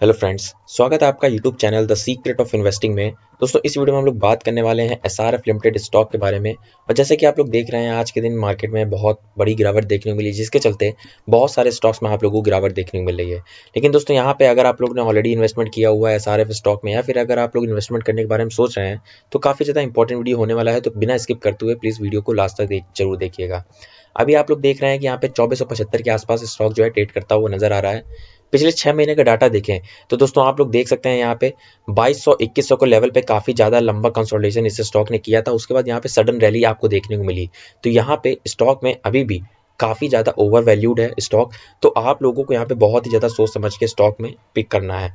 hello friends स्वागत है आपका YouTube channel the secret of investing में दोस्तों इस वीडियो में हम लोग बात करने वाले हैं S R F limited stock के बारे में और जैसे कि आप लोग देख रहे हैं आज के दिन मार्केट में बहुत बड़ी गिरावट देखने को मिली जिसके चलते बहुत सारे स्टॉक्स में आप लोगों को गिरावट देखने को मिल रही है लेकिन दोस्तों यहाँ पे अगर आप लोग ने ऑलरेडी इन्वेस्टमेंट किया हुआ है एस आर एफ स्टॉक में या फिर अगर आप लोग इन्वेस्टमेंट करने के बारे में सोच रहे हैं तो काफ़ी ज़्यादा इंपॉर्टेंट वीडियो होने वाला है तो बिना स्किप करते हुए प्लीज़ वीडियो को लास्ट तक देख जरूर देखिएगा अभी आप लोग देख रहे हैं कि यहाँ पे चौबीस के आसपास स्टॉक जो है ट्रेड करता हुआ नजर आ रहा है पिछले छह महीने का डाटा देखें तो दोस्तों आप लोग देख सकते हैं यहाँ पे 2200 सौ को लेवल पे काफ़ी ज़्यादा लंबा कंसोलिडेशन इस स्टॉक ने किया था उसके बाद यहाँ पे सडन रैली आपको देखने को मिली तो यहाँ पे स्टॉक में अभी भी काफ़ी ज़्यादा ओवर वैल्यूड है स्टॉक तो आप लोगों को यहाँ पे बहुत ही ज़्यादा सोच समझ के स्टॉक में पिक करना है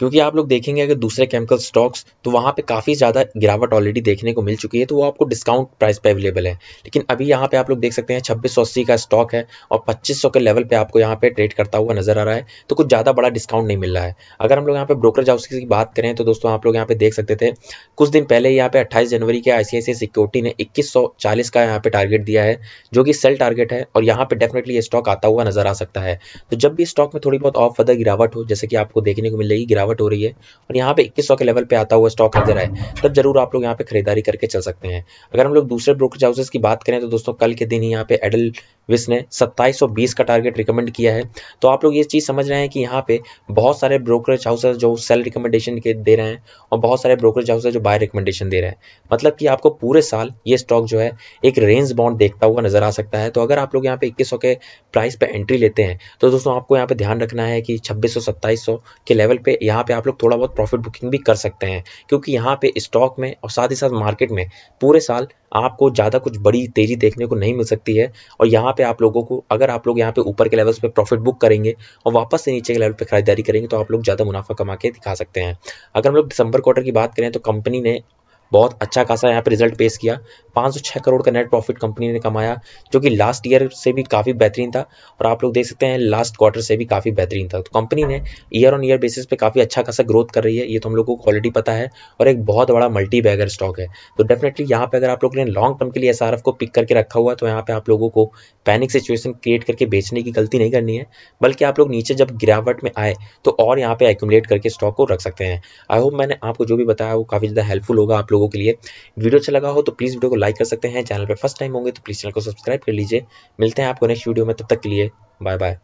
क्योंकि आप लोग देखेंगे अगर दूसरे केमिकल स्टॉक्स तो वहाँ पे काफ़ी ज़्यादा गिरावट ऑलरेडी देखने को मिल चुकी है तो वो आपको डिस्काउंट प्राइस पे अवेलेबल है लेकिन अभी यहाँ पे आप लोग देख सकते हैं छब्बीस सौ अस्सी का स्टॉक है और पच्चीस सौ के लेवल पे आपको यहाँ पे ट्रेड करता हुआ नजर आ रहा है तो कुछ ज़्यादा बड़ा डिस्काउंट नहीं मिल रहा है अगर हम लोग यहाँ पे ब्रोकर हाउस की बात करें तो दोस्तों आप लोग यहाँ पे देख सकते थे कुछ दिन पहले यहाँ पे अट्ठाईस जनवरी के आई सिक्योरिटी ने इक्कीस का यहाँ पे टारगेट दिया है जो कि सेल टारगेट है और यहाँ पे डेफिनेटली ये स्टॉक आता हुआ नजर आ सकता है तो जब भी स्टॉक में थोड़ी बहुत ऑफ फर्दर गिरावट हो जैसे कि आपको देखने को मिल रही गिरावट गिरावट हो रही है और यहाँ पे 2100 के लेवल पे आता हुआ स्टॉक नजर आए तब जरूर आप लोग यहाँ पे खरीदारी करके चल सकते हैं अगर हम लोग दूसरे ब्रोकरेज हाउसेस की बात करें तो दोस्तों कल के दिन यहाँ पे एडल विस ने 2720 का टारगेट रिकमेंड किया है तो आप लोग ये चीज़ समझ रहे हैं कि यहाँ पे बहुत सारे ब्रोकरेज हाउसेज जो सेल रिकमेंडेशन के दे रहे हैं और बहुत सारे ब्रोकरेज हाउसेज जो बाय रिकमेंडेशन दे रहे हैं मतलब कि आपको पूरे साल ये स्टॉक जो है एक रेंज बॉन्ड देखता हुआ नजर आ सकता है तो अगर आप लोग यहाँ पे इक्कीस के प्राइस पर एंट्री लेते हैं तो दोस्तों आपको यहाँ पर ध्यान रखना है कि छब्बीस सौ के लेवल पर यहाँ पर आप लोग थोड़ा बहुत प्रॉफिट बुकिंग भी कर सकते हैं क्योंकि यहाँ पर स्टॉक में और साथ ही साथ मार्केट में पूरे साल आपको ज़्यादा कुछ बड़ी तेज़ी देखने को नहीं मिल सकती है और यहाँ पे आप लोगों को अगर आप लोग यहाँ पे ऊपर के लेवल्स पे प्रॉफिट बुक करेंगे और वापस से नीचे के लेवल पे खरीदारी करेंगे तो आप लोग ज़्यादा मुनाफा कमा के दिखा सकते हैं अगर हम लोग दिसंबर क्वार्टर की बात करें तो कंपनी ने बहुत अच्छा खासा यहाँ पे रिजल्ट पेश किया 506 करोड़ का नेट प्रॉफिट कंपनी ने कमाया जो कि लास्ट ईयर से भी काफ़ी बेहतरीन था और आप लोग देख सकते हैं लास्ट क्वार्टर से भी काफ़ी बेहतरीन था तो कंपनी ने ईयर ऑन ईयर बेसिस पे काफ़ी अच्छा खासा ग्रोथ कर रही है ये तो हम लोग को क्वालिटी पता है और एक बहुत बड़ा मल्टी बैगर स्टॉक है तो डेफिनेटली यहाँ पर अगर आप लोग ने लॉन्ग टर्म के लिए एस को पिक करके रखा हुआ तो यहाँ पर आप लोगों को पैनिक सिचुएशन क्रिएट करके बेचने की गलती नहीं करनी है बल्कि आप लोग नीचे जब गिरावट में आए तो और यहाँ पर एक्यूमलेट करके स्टॉक को रख सकते हैं आई होप मैंने आपको जो भी बताया वो काफ़ी ज़्यादा हेल्पफुल होगा आप लोग लोगों के लिए वीडियो अच्छा लगा हो तो प्लीज़ वीडियो को लाइक कर सकते हैं चैनल पर फर्स्ट टाइम होंगे तो प्लीज़ चैनल को सब्सक्राइब कर लीजिए मिलते हैं आपको नेक्स्ट वीडियो में तब तक के लिए बाय बाय